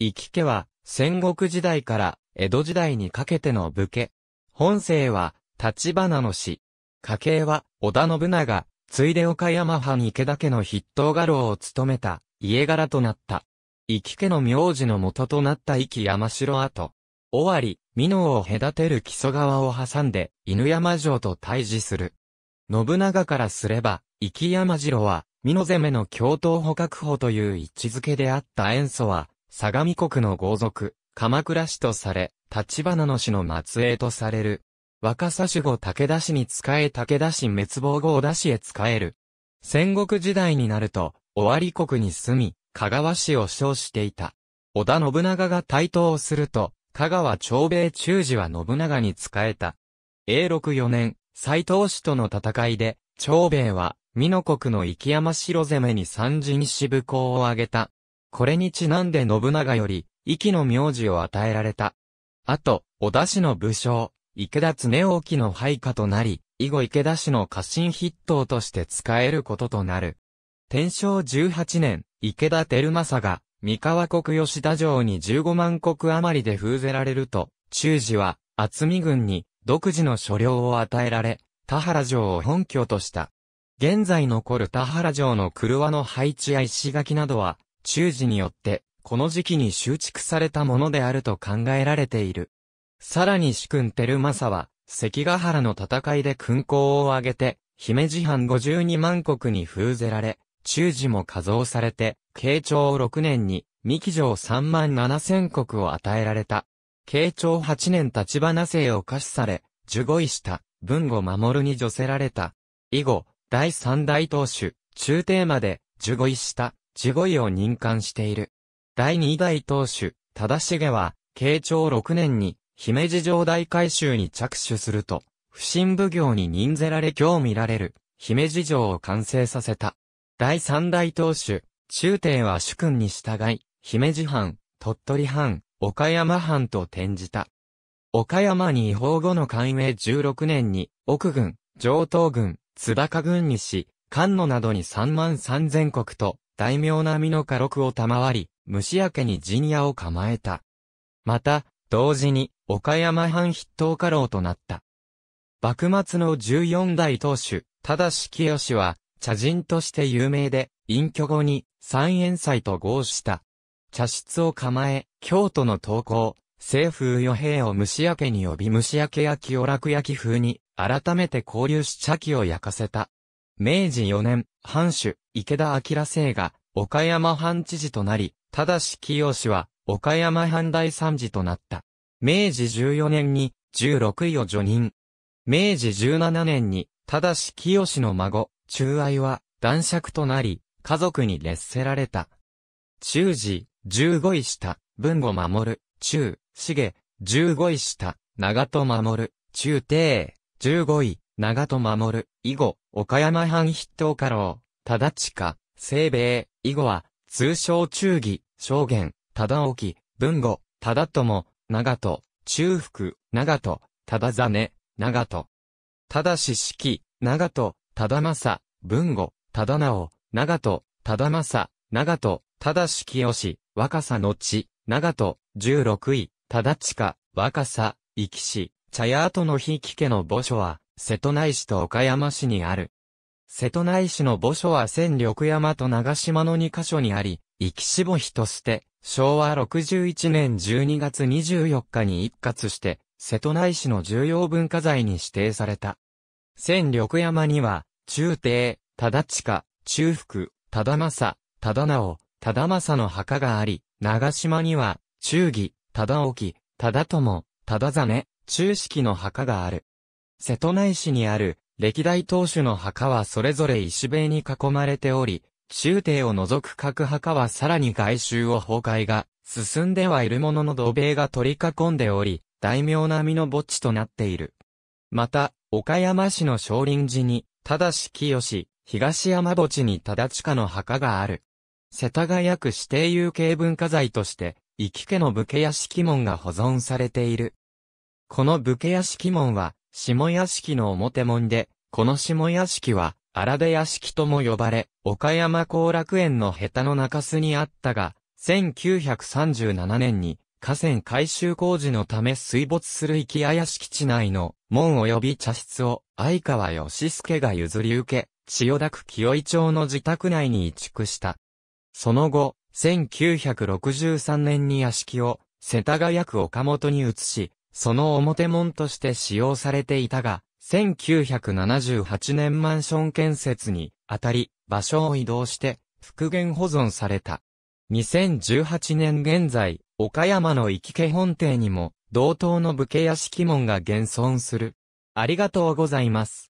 生家は、戦国時代から江戸時代にかけての武家。本姓は、立花の氏。家系は、織田信長、ついで岡山藩池田家の筆頭家老を務めた、家柄となった。生家の名字の元となった生き山城跡。尾張、美濃を隔てる木曽川を挟んで、犬山城と対峙する。信長からすれば、生山城は、美濃攻めの共闘捕獲法という位置づけであった塩素は、相模国の豪族、鎌倉氏とされ、立花の氏の末裔とされる。若狭守護武田氏に仕え武田氏滅亡後織田氏へ仕える。戦国時代になると、尾張国に住み、香川氏を称していた。織田信長が台頭をすると、香川長兵衛中士は信長に仕えた。永禄4年、斎藤氏との戦いで、長兵衛は、美濃国の生山城攻めに三人支部校を挙げた。これにちなんで信長より、息の名字を与えられた。あと、小田氏の武将、池田恒興の配下となり、以後池田氏の家臣筆頭として使えることとなる。天正18年、池田照正が、三河国吉田城に15万国余りで封ぜられると、中寺は、厚見軍に、独自の所領を与えられ、田原城を本拠とした。現在残る田原城の車の配置や石垣などは、中寺によって、この時期に修築されたものであると考えられている。さらに主君照サは、関ヶ原の戦いで勲功を挙げて、姫路藩52万国に封ぜられ、中寺も加増されて、慶長6年に、三木城3万7千国を与えられた。慶長8年立花生を可視され、受語位した、文後守に除せられた。以後、第三大当主、中帝まで、受語位した、地位を任官している。第二代当主、忠重は、慶長6年に、姫路城大改修に着手すると、不審奉行に任ぜられ今日見られる、姫路城を完成させた。第三代当主、中帝は主君に従い、姫路藩、鳥取藩、岡山藩と転じた。岡山に違法後の官営16年に、奥軍、上東軍、津高軍にし、関野などに3万3000国と、大名並みの家禄を賜り、虫明けに陣屋を構えた。また、同時に、岡山藩筆頭家老となった。幕末の14代当主、ただし清は、茶人として有名で、隠居後に、三円祭と合した。茶室を構え、京都の投稿、政風与兵を虫明けに呼び虫明けやを楽焼風に、改めて交流し茶器を焼かせた。明治4年、藩主、池田明生が、岡山藩知事となり、ただし清は、岡山藩大参事となった。明治14年に、16位を除任。明治17年に、ただし清の孫、中愛は、男爵となり、家族に劣せられた。中時、15位下、文後守、中、重、15位下、長戸守、中帝、15位、長戸守、以後、岡山藩筆頭家老、忠近、清兵衛、以後は、通称忠義、証言、忠沖、文後、忠友、長門、中福、長門、忠真、長門。忠志式、長門、忠政、文後、忠直、長門、忠政、長門、忠志清、若さのち、長門、十六位、忠近、若さ、生きし、茶屋跡の日木家の墓所は、瀬戸内市と岡山市にある。瀬戸内市の墓所は千緑山と長島の2カ所にあり、生き死墓碑として、昭和61年12月24日に一括して、瀬戸内市の重要文化財に指定された。千緑山には、中帝、忠近、中福、忠政、忠直、忠政の墓があり、長島には、忠義、忠沖、忠友、忠真、中式の墓がある。瀬戸内市にある、歴代当主の墓はそれぞれ石塀に囲まれており、中帝を除く各墓はさらに外周を崩壊が進んではいるものの土塀が取り囲んでおり、大名並みの墓地となっている。また、岡山市の少林寺に、ただし清、東山墓地に忠下の墓がある。世田谷区指定有形文化財として、生家の武家屋敷門が保存されている。この武家屋敷門は、下屋敷の表門で、この下屋敷は、荒部屋敷とも呼ばれ、岡山後楽園の下手の中洲にあったが、1937年に、河川改修工事のため水没する池屋敷地内の門及び茶室を相川義助が譲り受け、千代田区清井町の自宅内に移築した。その後、1963年に屋敷を世田谷区岡本に移し、その表門として使用されていたが、1978年マンション建設にあたり、場所を移動して復元保存された。2018年現在、岡山の行き家本邸にも、同等の武家屋敷門が現存する。ありがとうございます。